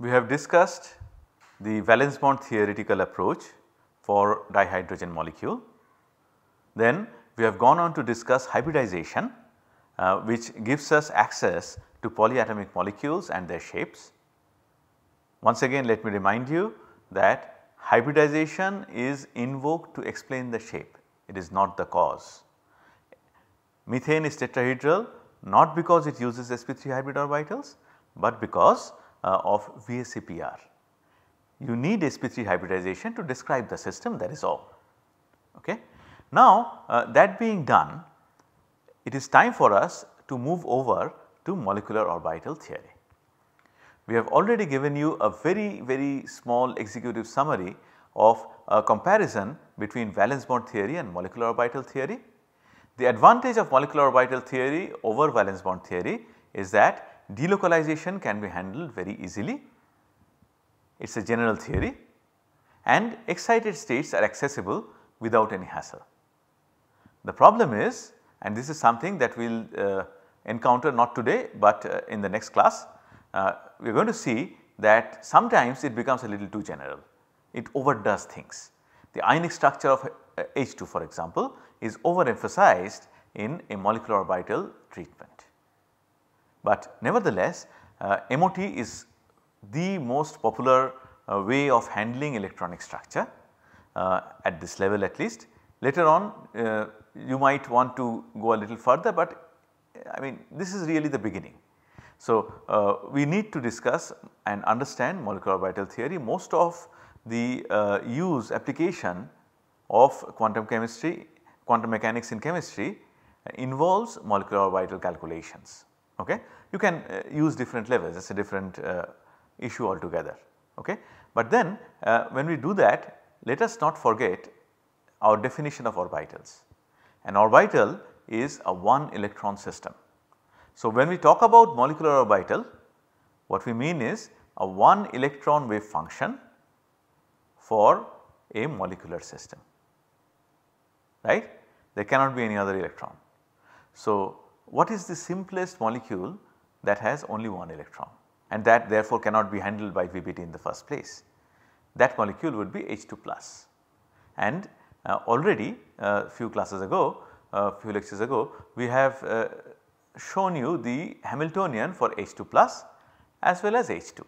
We have discussed the valence bond theoretical approach for dihydrogen molecule. Then we have gone on to discuss hybridization uh, which gives us access to polyatomic molecules and their shapes. Once again let me remind you that hybridization is invoked to explain the shape, it is not the cause. Methane is tetrahedral not because it uses sp3 hybrid orbitals, but because uh, of VSEPR, You need sp3 hybridization to describe the system that is all. Okay. Now uh, that being done it is time for us to move over to molecular orbital theory. We have already given you a very very small executive summary of a comparison between valence bond theory and molecular orbital theory. The advantage of molecular orbital theory over valence bond theory is that delocalization can be handled very easily. It is a general theory and excited states are accessible without any hassle. The problem is and this is something that we will uh, encounter not today but uh, in the next class. Uh, we are going to see that sometimes it becomes a little too general, it overdoes things. The ionic structure of H2 uh, for example is overemphasized in a molecular orbital treatment. But nevertheless, uh, MOT is the most popular uh, way of handling electronic structure uh, at this level at least. Later on uh, you might want to go a little further, but uh, I mean this is really the beginning. So, uh, we need to discuss and understand molecular orbital theory. Most of the use application of quantum chemistry, quantum mechanics in chemistry involves molecular orbital calculations okay. You can uh, use different levels it is a different uh, issue altogether okay. But then uh, when we do that let us not forget our definition of orbitals. An orbital is a 1 electron system. So, when we talk about molecular orbital what we mean is a 1 electron wave function for a molecular system right there cannot be any other electron. So, what is the simplest molecule that has only one electron and that therefore cannot be handled by VBT in the first place. That molecule would be H2 plus and uh, already uh, few classes ago, uh, few lectures ago we have uh, shown you the Hamiltonian for H2 plus as well as H2.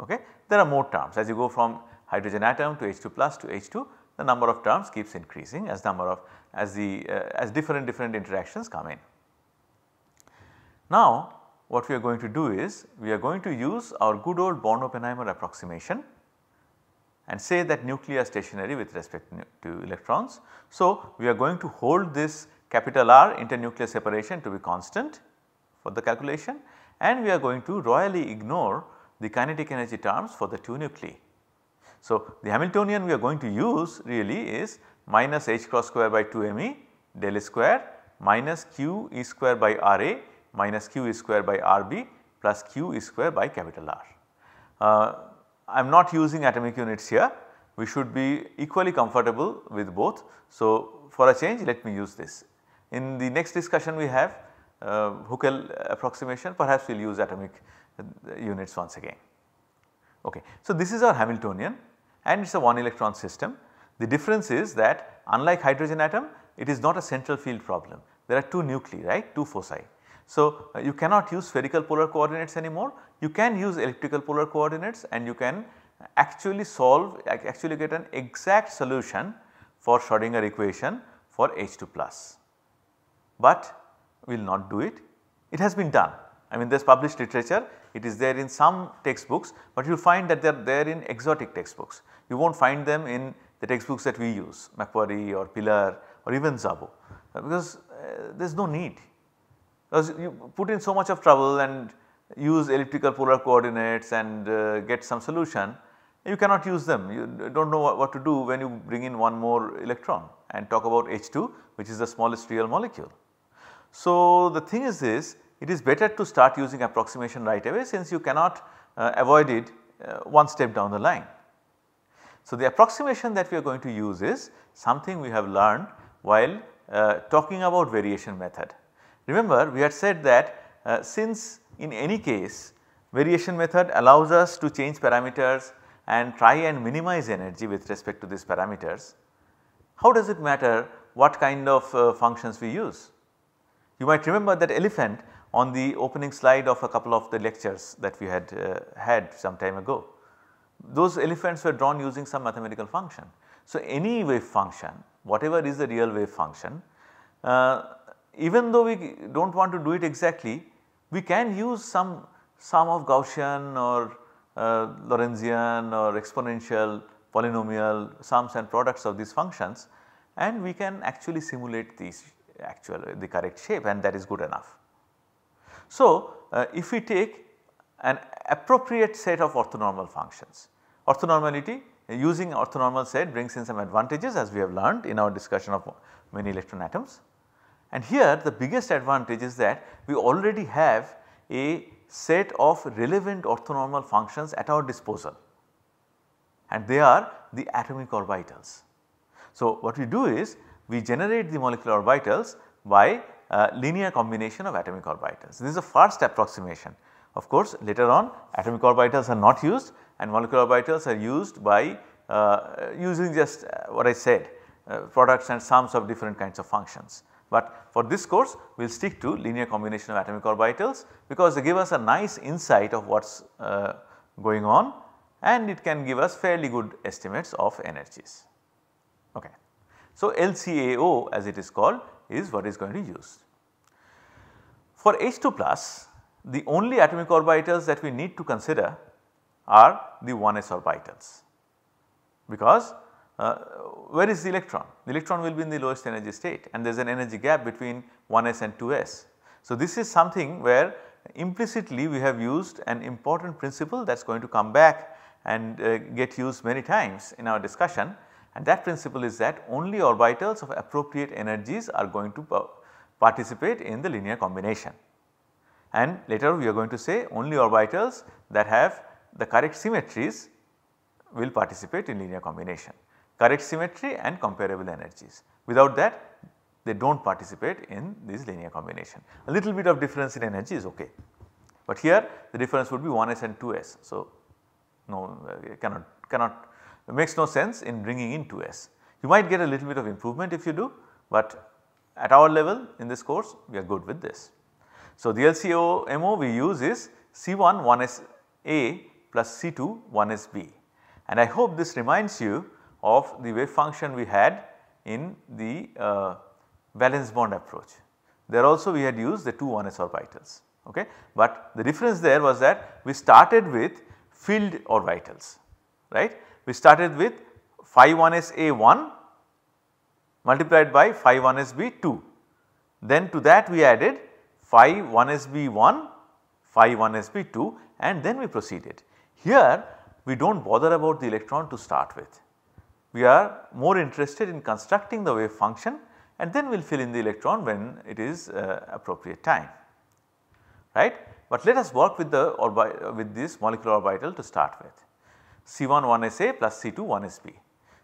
Okay. There are more terms as you go from hydrogen atom to H2 plus to H2 the number of terms keeps increasing as number of as the uh, as different different interactions come in. Now what we are going to do is we are going to use our good old Born-Oppenheimer approximation and say that nuclei are stationary with respect to electrons. So we are going to hold this capital R internuclear separation to be constant for the calculation and we are going to royally ignore the kinetic energy terms for the 2 nuclei. So the Hamiltonian we are going to use really is minus h cross square by 2 m e del square minus q e square by r a minus q is square by rb plus q is square by capital R. Uh, I am not using atomic units here we should be equally comfortable with both. So, for a change let me use this. In the next discussion we have uh, Huckel approximation perhaps we will use atomic uh, units once again. Okay. So, this is our Hamiltonian and it is a one electron system. The difference is that unlike hydrogen atom it is not a central field problem there are 2 nuclei right 2 foci. So, uh, you cannot use spherical polar coordinates anymore, you can use elliptical polar coordinates and you can actually solve actually get an exact solution for Schrodinger equation for H2 plus. But we will not do it, it has been done. I mean there is published literature, it is there in some textbooks, but you will find that they are there in exotic textbooks. You will not find them in the textbooks that we use Macquarie or Pillar or even Zabo because uh, there is no need because you put in so much of trouble and use elliptical polar coordinates and uh, get some solution you cannot use them you do not know what, what, to do when you bring in one more electron and talk about H2 which is the smallest real molecule. So the thing is this it is better to start using approximation right away since you cannot uh, avoid it uh, one step down the line. So the approximation that we are going to use is something we have learned while uh, talking about variation method. Remember we had said that uh, since in any case variation method allows us to change parameters and try and minimize energy with respect to these parameters, how does it matter what kind of uh, functions we use? You might remember that elephant on the opening slide of a couple of the lectures that we had uh, had some time ago. Those elephants were drawn using some mathematical function. So, any wave function whatever is the real wave function uh, even though we do not want to do it exactly, we can use some sum of Gaussian or uh, Lorentzian or exponential polynomial sums and products of these functions and we can actually simulate these actual the correct shape and that is good enough. So, uh, if we take an appropriate set of orthonormal functions, orthonormality using orthonormal set brings in some advantages as we have learned in our discussion of many electron atoms. And here the biggest advantage is that we already have a set of relevant orthonormal functions at our disposal and they are the atomic orbitals. So, what we do is we generate the molecular orbitals by linear combination of atomic orbitals. This is a first approximation. Of course, later on atomic orbitals are not used and molecular orbitals are used by uh, using just uh, what I said uh, products and sums of different kinds of functions. But for this course we will stick to linear combination of atomic orbitals because they give us a nice insight of what is uh, going on and it can give us fairly good estimates of energies. Okay. So, LCAO as it is called is what is going to use. For H2 plus the only atomic orbitals that we need to consider are the 1s orbitals because uh, where is the electron? The electron will be in the lowest energy state and there is an energy gap between 1s and 2s. So, this is something where implicitly we have used an important principle that is going to come back and uh, get used many times in our discussion and that principle is that only orbitals of appropriate energies are going to participate in the linear combination. And later we are going to say only orbitals that have the correct symmetries will participate in linear combination correct symmetry and comparable energies. Without that they do not participate in this linear combination. A little bit of difference in energy is okay, but here the difference would be 1s and 2s. So, no uh, cannot cannot makes no sense in bringing in 2s. You might get a little bit of improvement if you do, but at our level in this course we are good with this. So, the LCO MO we use is C1 1s A plus C2 1s B and I hope this reminds you of the wave function we had in the uh, valence bond approach. There also we had used the two 1s orbitals okay. But the difference there was that we started with filled orbitals right. We started with phi 1s a1 multiplied by phi 1s b2. Then to that we added phi 1s b1 phi 1s b2 and then we proceeded. Here we do not bother about the electron to start with we are more interested in constructing the wave function and then we will fill in the electron when it is uh, appropriate time right. But let us work with the uh, with this molecular orbital to start with C1 1SA plus C2 1SB.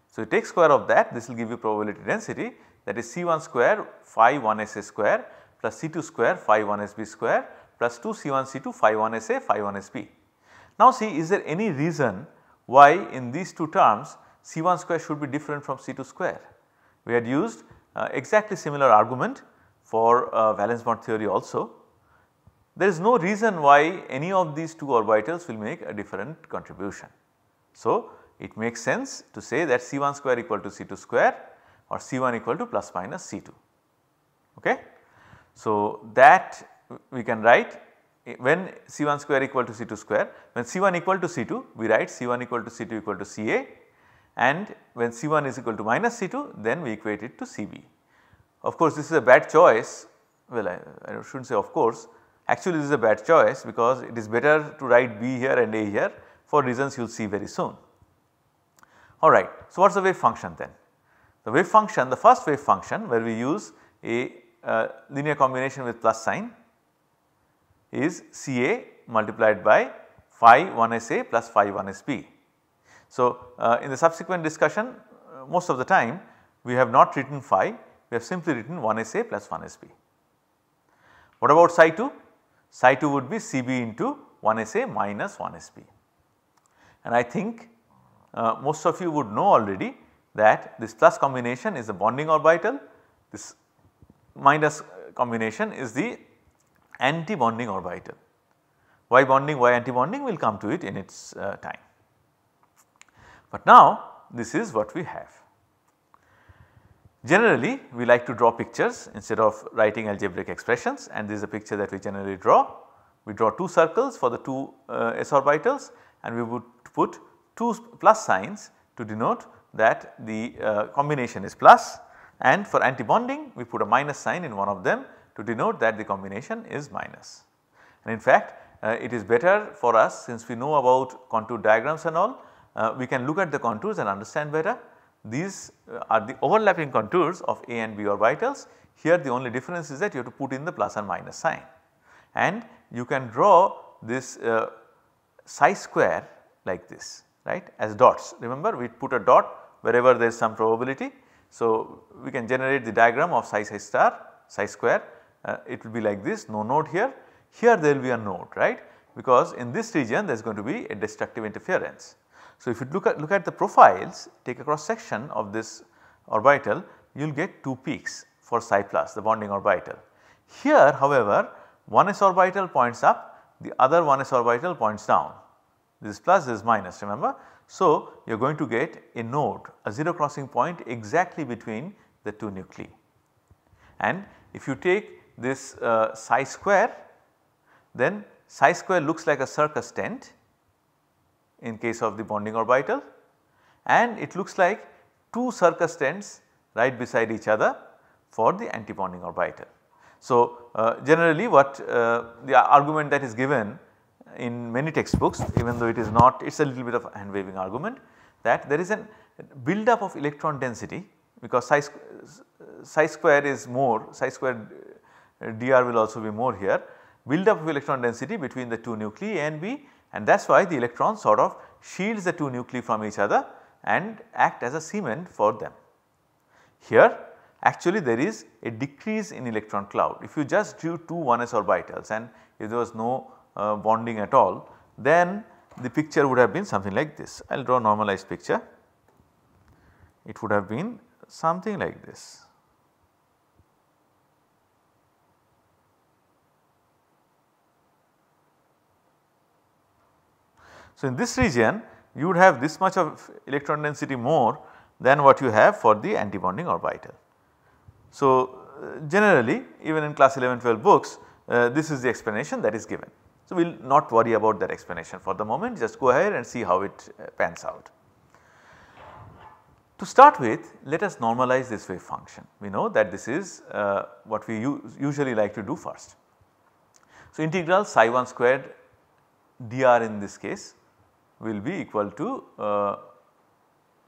So, you take square of that this will give you probability density that is C1 square phi 1SA square plus C2 square phi 1SB square plus 2 C1 C2 phi 1SA phi 1SB. Now see is there any reason why in these two terms C1 square should be different from C2 square. We had used uh, exactly similar argument for uh, valence bond theory also. There is no reason why any of these two orbitals will make a different contribution. So, it makes sense to say that C1 square equal to C2 square or C1 equal to plus minus C2. Okay? So, that we can write eh, when C1 square equal to C2 square, when C1 equal to C2 we write C1 equal to C2 equal to CA and when C1 is equal to minus C2 then we equate it to CB. Of course, this is a bad choice well I, I should not say of course actually this is a bad choice because it is better to write B here and A here for reasons you will see very soon. Alright, so what is the wave function then? The wave function, the first wave function where we use a uh, linear combination with plus sign is Ca multiplied by phi 1 A plus phi 1 B. So, uh, in the subsequent discussion uh, most of the time we have not written phi we have simply written 1SA plus 1SB. What about psi 2? Psi 2 would be CB into 1SA minus 1SB and I think uh, most of you would know already that this plus combination is the bonding orbital this minus uh, combination is the anti-bonding orbital. Why bonding, why anti-bonding we will come to it in its uh, time. But now this is what we have. Generally we like to draw pictures instead of writing algebraic expressions and this is a picture that we generally draw. We draw two circles for the two uh, s orbitals and we would put two plus signs to denote that the uh, combination is plus and for antibonding we put a minus sign in one of them to denote that the combination is minus. And in fact, uh, it is better for us since we know about contour diagrams and all uh, we can look at the contours and understand whether these uh, are the overlapping contours of A and B orbitals. Here the only difference is that you have to put in the plus and minus sign and you can draw this uh, psi square like this right as dots. Remember we put a dot wherever there is some probability. So, we can generate the diagram of psi psi star psi square uh, it will be like this no node here, here there will be a node right because in this region there is going to be a destructive interference. So, if you look at look at the profiles take a cross section of this orbital you will get two peaks for psi plus the bonding orbital. Here however one s orbital points up the other one s orbital points down this is plus this is minus remember. So, you are going to get a node a 0 crossing point exactly between the two nuclei and if you take this uh, psi square then psi square looks like a circus tent in case of the bonding orbital and it looks like two circus right beside each other for the antibonding orbital. So, uh, generally what uh, the argument that is given in many textbooks even though it is not it is a little bit of hand waving argument that there is a build up of electron density because psi, psi square is more psi square uh, dr will also be more here build up of electron density between the two nuclei and we and that is why the electron sort of shields the two nuclei from each other and act as a cement for them. Here actually there is a decrease in electron cloud if you just drew two 1s orbitals and if there was no uh, bonding at all then the picture would have been something like this. I will draw normalized picture it would have been something like this. So, in this region you would have this much of electron density more than what you have for the antibonding orbital. So, uh, generally even in class 11, 12 books uh, this is the explanation that is given. So, we will not worry about that explanation for the moment just go ahead and see how it uh, pans out. To start with let us normalize this wave function we know that this is uh, what we usually like to do first. So, integral psi 1 squared dr in this case will be equal to uh,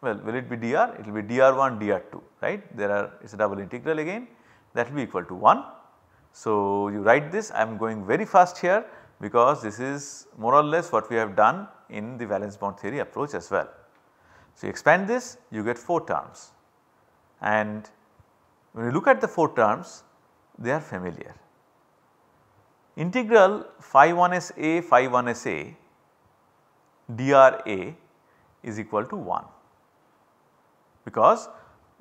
well will it be dr it will be dr1 dr2 right there are it is a double integral again that will be equal to 1. So, you write this I am going very fast here because this is more or less what we have done in the valence bond theory approach as well. So, you expand this you get 4 terms and when you look at the 4 terms they are familiar. Integral phi 1 s a phi 1 s a DRA is equal to 1 because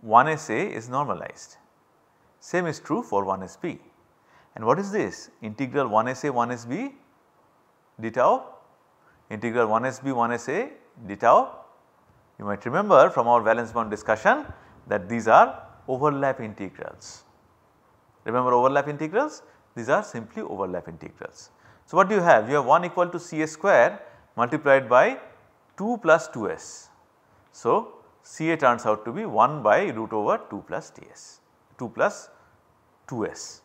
1SA is normalized. Same is true for 1SB. And what is this? Integral 1SA 1SB d tau, integral 1SB 1SA d tau. You might remember from our valence bond discussion that these are overlap integrals. Remember overlap integrals? These are simply overlap integrals. So, what do you have? You have 1 equal to C A square multiplied by 2 plus 2s. So, Ca turns out to be 1 by root over 2 plus Ts, 2 plus 2s.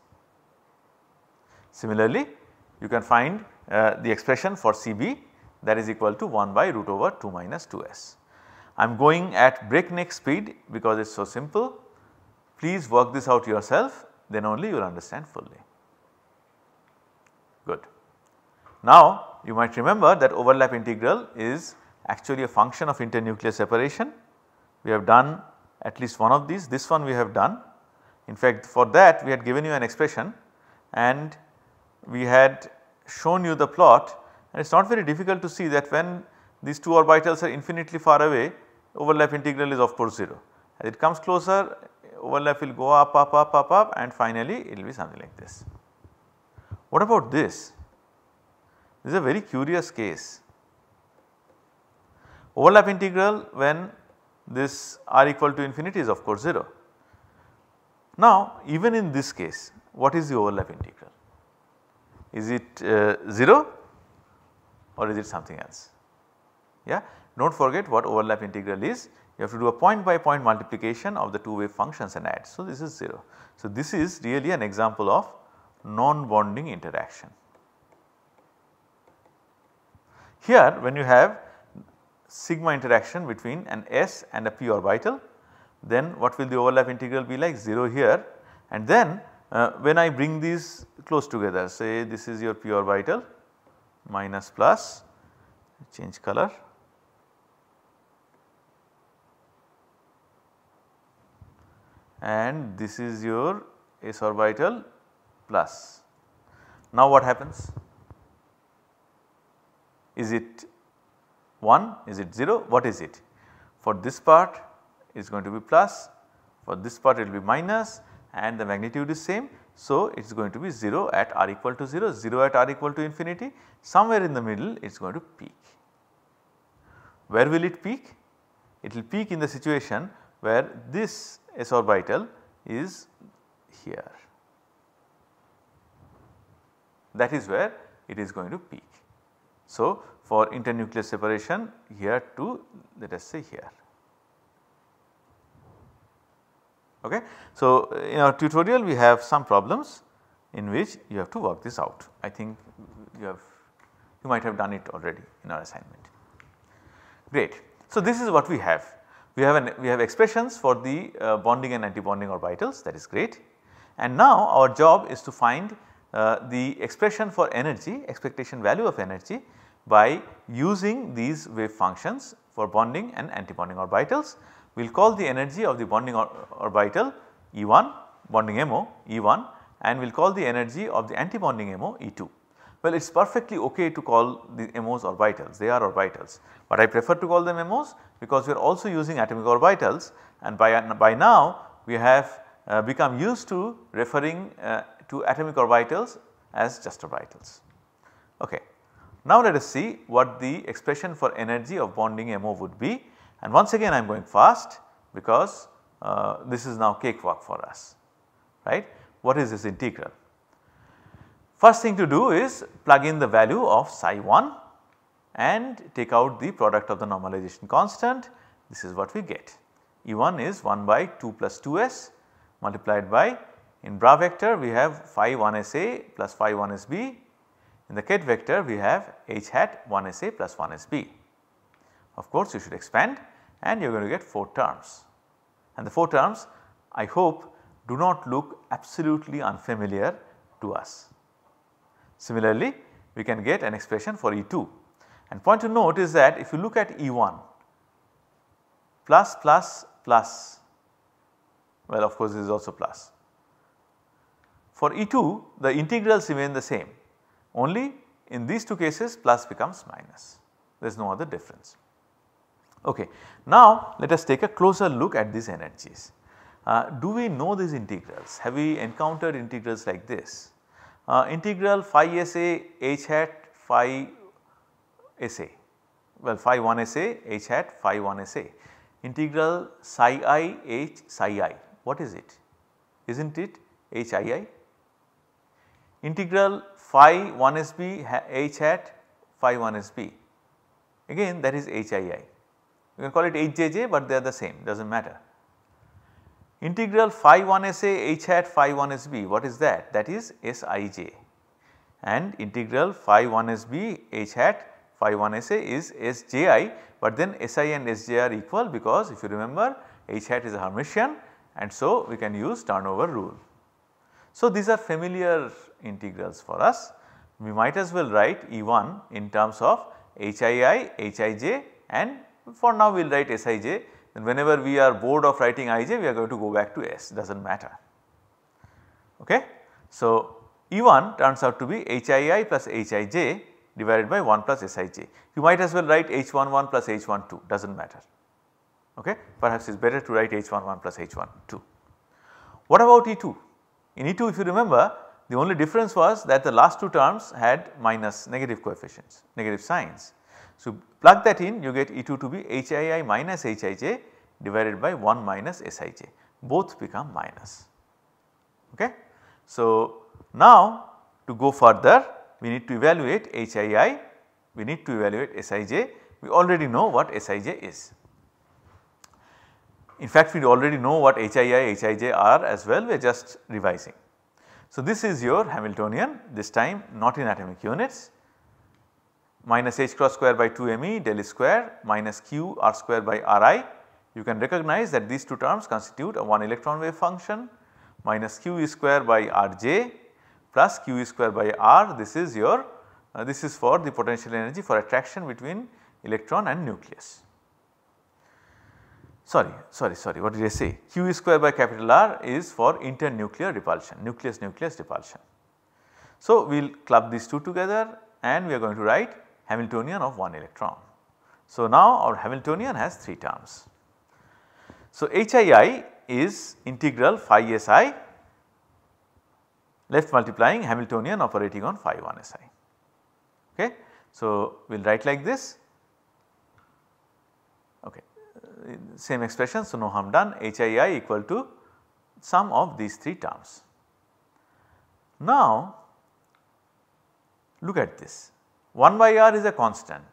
Similarly, you can find uh, the expression for Cb that is equal to 1 by root over 2 minus 2s. I am going at breakneck speed because it is so simple. Please work this out yourself then only you will understand fully. Good. Now you might remember that overlap integral is actually a function of internuclear separation. We have done at least one of these, this one we have done. In fact, for that we had given you an expression and we had shown you the plot and it is not very difficult to see that when these two orbitals are infinitely far away overlap integral is of course 0. As it comes closer overlap will go up up up up up and finally it will be something like this. What about this? This is a very curious case. Overlap integral when this r equal to infinity is of course 0. Now even in this case what is the overlap integral? Is it uh, 0 or is it something else? Yeah, do not forget what overlap integral is you have to do a point by point multiplication of the two wave functions and add. So, this is 0. So, this is really an example of non-bonding interaction. Here when you have sigma interaction between an s and a p orbital then what will the overlap integral be like 0 here and then uh, when I bring these close together say this is your p orbital minus plus change color and this is your s orbital plus. Now what happens? Is it 1? Is it 0? What is it? For this part is going to be plus, for this part it will be minus and the magnitude is same. So, it is going to be 0 at r equal to 0, 0 at r equal to infinity, somewhere in the middle it is going to peak. Where will it peak? It will peak in the situation where this s orbital is here. That is where it is going to peak. So, for internuclear separation here to let us say here. Okay. So, in our tutorial we have some problems in which you have to work this out. I think you have you might have done it already in our assignment. Great. So, this is what we have. We have an, we have expressions for the uh, bonding and antibonding orbitals that is great. And now our job is to find uh, the expression for energy, expectation value of energy by using these wave functions for bonding and antibonding orbitals. We will call the energy of the bonding or orbital E1 bonding MO E1 and we will call the energy of the antibonding MO E2. Well, it is perfectly okay to call the MOs orbitals, they are orbitals, but I prefer to call them MOs because we are also using atomic orbitals and by, by now we have uh, become used to referring uh, to atomic orbitals as just orbitals. Okay. Now let us see what the expression for energy of bonding MO would be and once again I am going fast because uh, this is now cakewalk for us right. What is this integral? First thing to do is plug in the value of psi 1 and take out the product of the normalization constant this is what we get E1 is 1 by 2 plus 2s multiplied by in bra vector we have phi 1s a plus phi 1s b. In the ket vector we have h hat 1s a plus 1s b. Of course you should expand and you are going to get 4 terms. And the 4 terms I hope do not look absolutely unfamiliar to us. Similarly, we can get an expression for E2 and point to note is that if you look at E1 plus plus plus well of course this is also plus for E2 the integrals remain the same only in these two cases plus becomes minus there is no other difference. Okay. Now let us take a closer look at these energies. Uh, do we know these integrals? Have we encountered integrals like this? Uh, integral phi SA h hat phi SA well phi 1 SA h hat phi 1 SA integral psi i h psi i what is it? Isn't it h i i? integral phi 1sb h hat phi 1sb again that is hii. You can call it hjj but they are the same does not matter. Integral phi 1sa h hat phi 1sb what is that? That is Sij and integral phi 1sb h hat phi 1sa is Sji but then Si and Sj are equal because if you remember h hat is a Hermitian and so we can use turnover rule. So, these are familiar integrals for us. We might as well write E1 in terms of Hii, Hij and for now we will write Sij and whenever we are bored of writing Ij we are going to go back to S does not matter. Okay. So, E1 turns out to be Hii plus Hij divided by 1 plus Sij. You might as well write H11 plus H12 does not matter. Okay. Perhaps it is better to write H11 plus H12. What about E2? In E2 if you remember the only difference was that the last two terms had minus negative coefficients, negative signs. So, plug that in you get E2 to be HII minus Hij divided by 1 minus Sij both become minus. Okay. So, now to go further we need to evaluate HII, we need to evaluate Sij, we already know what Sij is. In fact, we already know what HII, HIJ are as well, we are just revising. So, this is your Hamiltonian this time not in atomic units minus h cross square by 2 me del square minus q r square by ri. You can recognize that these two terms constitute a one electron wave function minus q e square by rj plus q e square by r this is your uh, this is for the potential energy for attraction between electron and nucleus sorry, sorry, sorry, what did I say? Q square by capital R is for internuclear repulsion, nucleus nucleus repulsion. So, we will club these two together and we are going to write Hamiltonian of 1 electron. So, now our Hamiltonian has 3 terms. So, HII is integral phi SI left multiplying Hamiltonian operating on phi 1 SI. Okay. So, we will write like this same expression. So, no harm done HII equal to sum of these 3 terms. Now, look at this 1 by r is a constant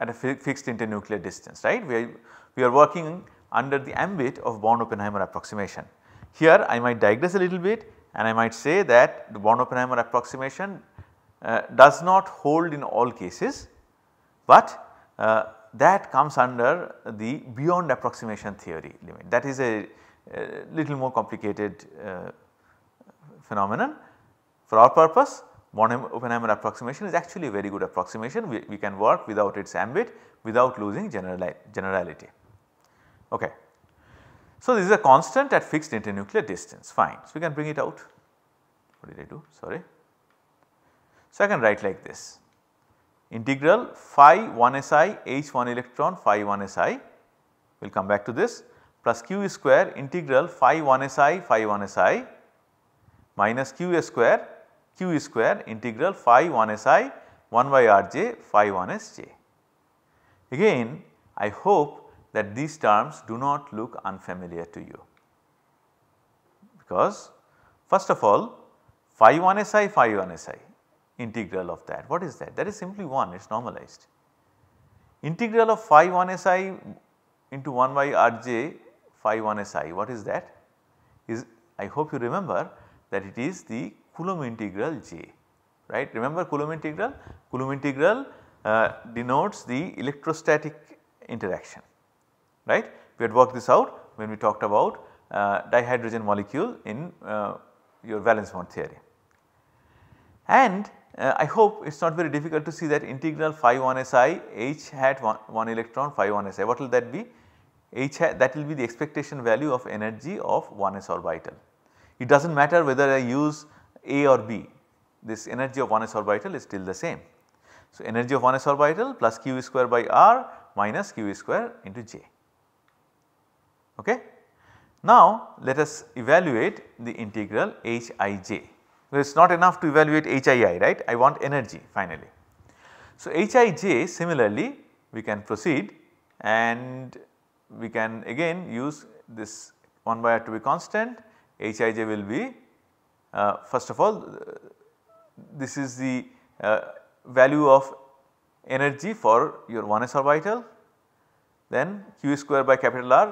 at a fi fixed internuclear distance right. We are, we are working under the ambit of Born-Oppenheimer approximation. Here I might digress a little bit and I might say that the Born-Oppenheimer approximation uh, does not hold in all cases, but uh, that comes under the beyond approximation theory limit that is a, a little more complicated uh, phenomenon. For our purpose Oppenheimer approximation is actually a very good approximation we, we can work without its ambit without losing generali generality. Okay. So, this is a constant at fixed internuclear distance fine. So, we can bring it out what did I do sorry. So, I can write like this integral phi 1 si h 1 electron phi 1 si we will come back to this plus q square integral phi 1 si phi 1 si minus q square q square integral phi 1 si 1 by r j phi 1 s j. Again I hope that these terms do not look unfamiliar to you because first of all phi 1 si phi 1 si integral of that. What is that? That is simply 1, it is normalized. Integral of phi 1 si into 1 by rj phi 1 si, what is that? Is I hope you remember that it is the Coulomb integral j, right. Remember Coulomb integral? Coulomb integral uh, denotes the electrostatic interaction, right. We had worked this out when we talked about uh, dihydrogen molecule in uh, your valence bond theory. And uh, I hope it is not very difficult to see that integral phi 1 si h hat 1, 1 electron phi 1 si what will that be? h hat that will be the expectation value of energy of 1 s orbital. It does not matter whether I use a or b this energy of 1 s orbital is still the same. So, energy of 1 s orbital plus q square by r minus q square into j. Okay. Now, let us evaluate the integral h i j. It is not enough to evaluate HII right I want energy finally. So HIJ similarly we can proceed and we can again use this 1 by r to be constant Hij will be uh, first of all this is the uh, value of energy for your 1s orbital then q square by capital R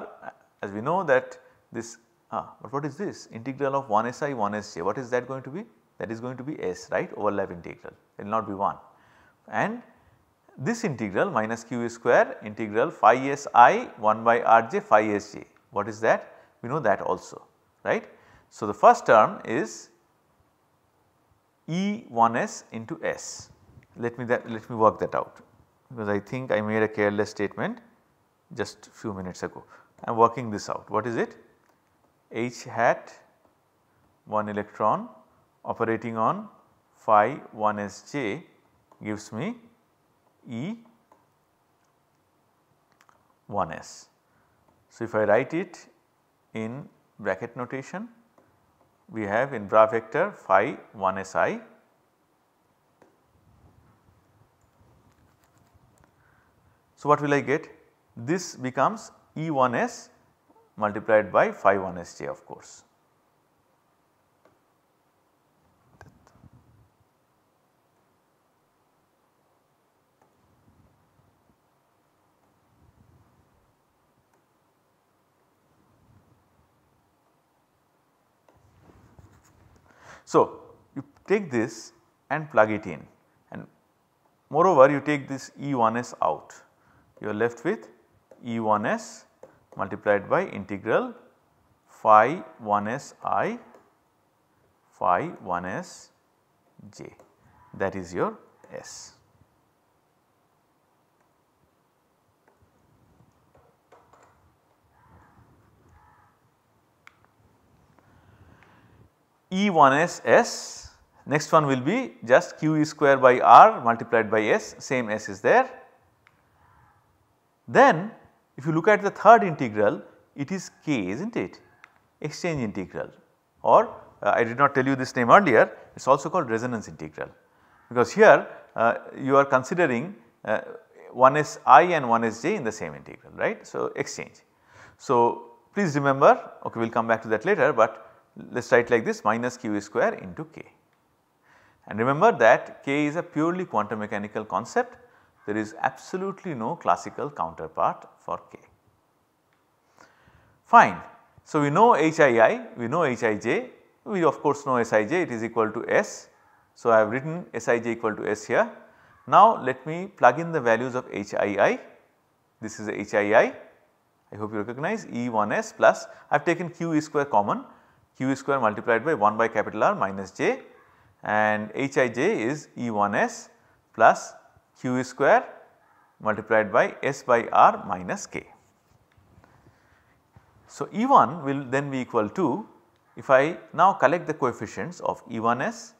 as we know that this Ah, but what is this integral of 1 si 1 sj what is that going to be that is going to be s right overlap integral it will not be 1 and this integral minus q square integral phi s i 1 by r j phi s j what is that we know that also right. So, the first term is E 1 s into s let me that let me work that out because I think I made a careless statement just few minutes ago I am working this out what is it H hat 1 electron operating on phi 1 s j gives me E 1 s. So, if I write it in bracket notation we have in bra vector phi 1 s i So, what will I get? This becomes E 1 s multiplied by phi 1 SJ of course. So, you take this and plug it in and moreover you take this E1S out you are left with E1S multiplied by integral phi 1 s i phi 1 s j that is your s. E1s S, next one will be just QE square by R multiplied by S, same S is there. Then if you look at the third integral it is k is not it exchange integral or uh, I did not tell you this name earlier it is also called resonance integral because here uh, you are considering uh, one is i and one is j in the same integral right. So, exchange. So, please remember ok we will come back to that later but let us write like this minus q square into k and remember that k is a purely quantum mechanical concept there is absolutely no classical counterpart for k. Fine. So, we know HII, we know HIJ, we of course know Sij it is equal to S. So, I have written Sij equal to S here. Now, let me plug in the values of HII, this is HII I hope you recognize E1S plus I have taken QE square common QE square multiplied by 1 by capital R minus J and Hij is E1S plus q square multiplied by s by r minus k. So, E1 will then be equal to if I now collect the coefficients of E1s,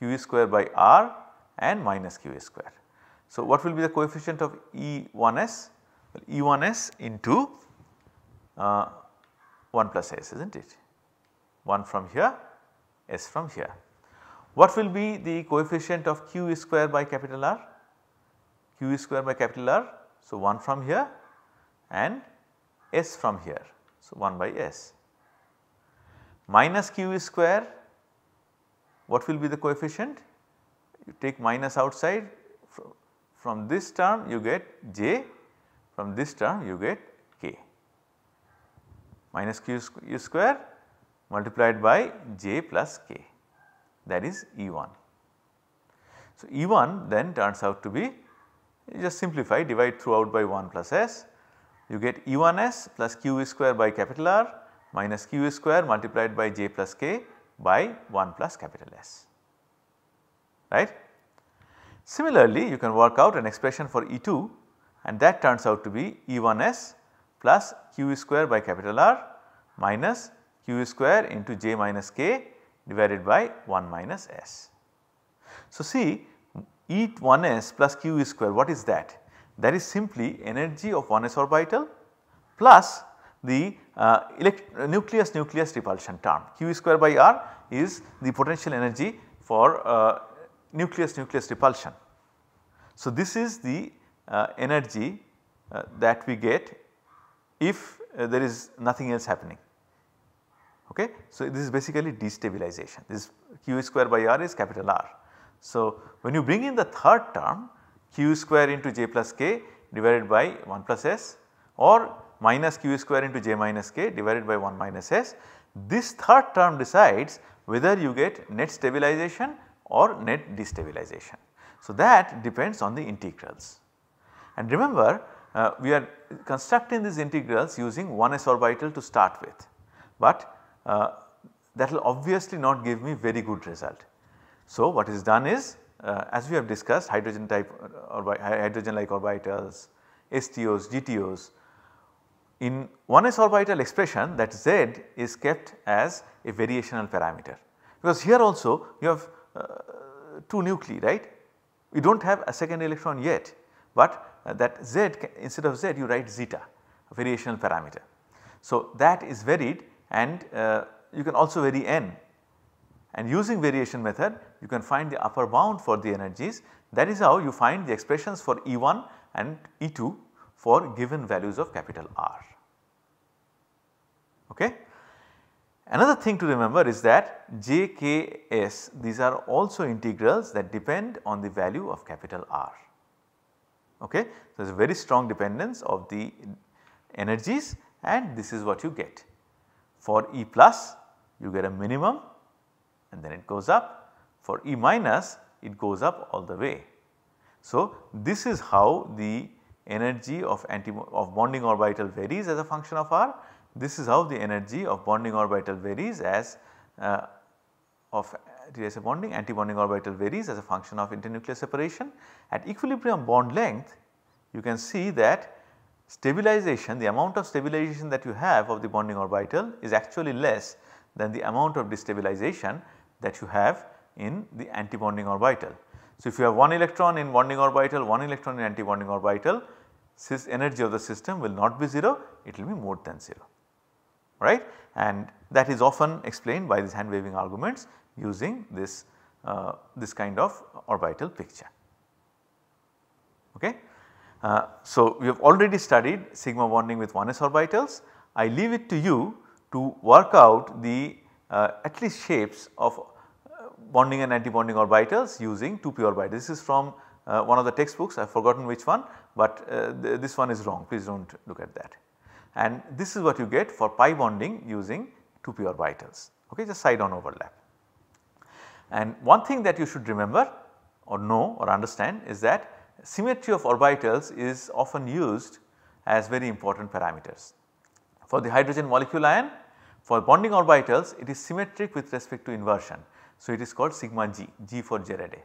q square by r and minus q square. So, what will be the coefficient of E1s? Well, E1s into uh, 1 plus s is not it 1 from here s from here. What will be the coefficient of q square by capital R? q square by capital R. So, 1 from here and s from here. So, 1 by s minus q square what will be the coefficient? You take minus outside from this term you get j from this term you get k minus q, square multiplied by j plus k that is E1. So, E1 then turns out to be you just simplify divide throughout by 1 plus s. You get E1s plus q square by capital R minus q square multiplied by j plus k by 1 plus capital S, right. Similarly, you can work out an expression for E2 and that turns out to be E1s plus q square by capital R minus q square into j minus k divided by 1 minus s. So, see E1s plus Q square what is that? That is simply energy of 1s orbital plus the uh, nucleus nucleus repulsion term Q square by R is the potential energy for uh, nucleus nucleus repulsion. So, this is the uh, energy uh, that we get if uh, there is nothing else happening. Okay. So, this is basically destabilization this Q square by R is capital R. So, when you bring in the third term q square into j plus k divided by 1 plus s or minus q square into j minus k divided by 1 minus s. This third term decides whether you get net stabilization or net destabilization. So, that depends on the integrals. And remember uh, we are constructing these integrals using 1 s orbital to start with, but uh, that will obviously not give me very good result. So, what is done is uh, as we have discussed hydrogen type uh, or hydrogen like orbitals, STOs, GTOs. In 1s orbital expression that Z is kept as a variational parameter because here also you have uh, two nuclei right. We do not have a second electron yet but uh, that Z instead of Z you write zeta a variational parameter. So, that is varied and uh, you can also vary n and using variation method you can find the upper bound for the energies that is how you find the expressions for E1 and E2 for given values of capital R. Okay. Another thing to remember is that JKS these are also integrals that depend on the value of capital R. Okay. So, there is a very strong dependence of the energies and this is what you get. For E plus you get a minimum and then it goes up. For E minus it goes up all the way. So, this is how the energy of, anti of bonding orbital varies as a function of R. This is how the energy of bonding orbital varies as uh, of TSA bonding orbital varies as a function of internuclear separation. At equilibrium bond length you can see that stabilization the amount of stabilization that you have of the bonding orbital is actually less than the amount of destabilization that you have in the antibonding orbital. So, if you have one electron in bonding orbital, one electron in antibonding orbital, cis energy of the system will not be 0, it will be more than 0, right. And that is often explained by these hand waving arguments using this, uh, this kind of orbital picture. Okay. Uh, so, we have already studied sigma bonding with 1s orbitals. I leave it to you to work out the uh, at least shapes of uh, bonding and antibonding orbitals using 2p orbitals. This is from uh, one of the textbooks I have forgotten which one but uh, th this one is wrong please do not look at that. And this is what you get for pi bonding using 2p orbitals ok just side on overlap. And one thing that you should remember or know or understand is that symmetry of orbitals is often used as very important parameters. For the hydrogen molecule ion for bonding orbitals it is symmetric with respect to inversion. So, it is called sigma g, g for Gerardet.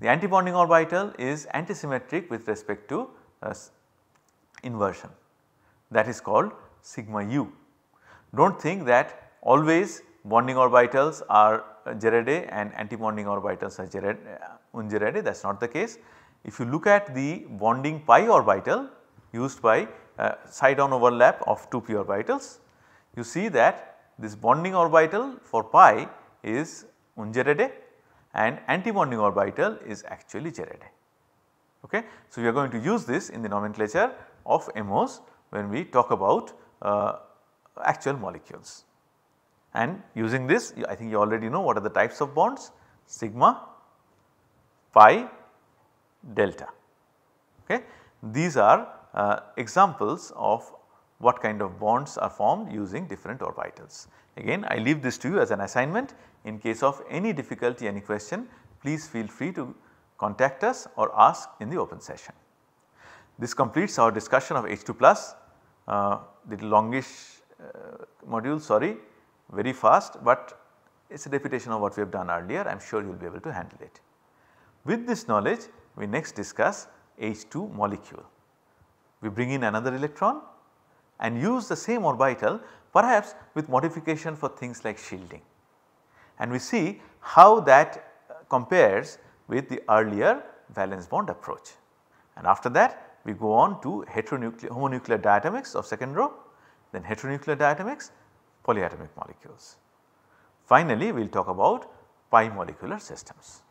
The antibonding orbital is antisymmetric with respect to uh, inversion that is called sigma u. Do not think that always bonding orbitals are uh, Gerardet and antibonding orbitals are Gerard, uh, that is not the case. If you look at the bonding pi orbital used by uh, side on overlap of 2 p orbitals you see that this bonding orbital for pi is ungerade and antibonding orbital is actually gerade. Okay. So, we are going to use this in the nomenclature of MOs when we talk about uh, actual molecules. And using this I think you already know what are the types of bonds sigma, pi, delta. Okay. These are uh, examples of what kind of bonds are formed using different orbitals. Again I leave this to you as an assignment in case of any difficulty any question please feel free to contact us or ask in the open session. This completes our discussion of H2 plus uh, little longish uh, module sorry very fast but it is a repetition of what we have done earlier I am sure you will be able to handle it. With this knowledge we next discuss H2 molecule. We bring in another electron and use the same orbital perhaps with modification for things like shielding. And we see how that uh, compares with the earlier valence bond approach. And after that we go on to heteronuclear homonuclear diatomics of second row, then heteronuclear diatomics, polyatomic molecules. Finally, we will talk about pi molecular systems.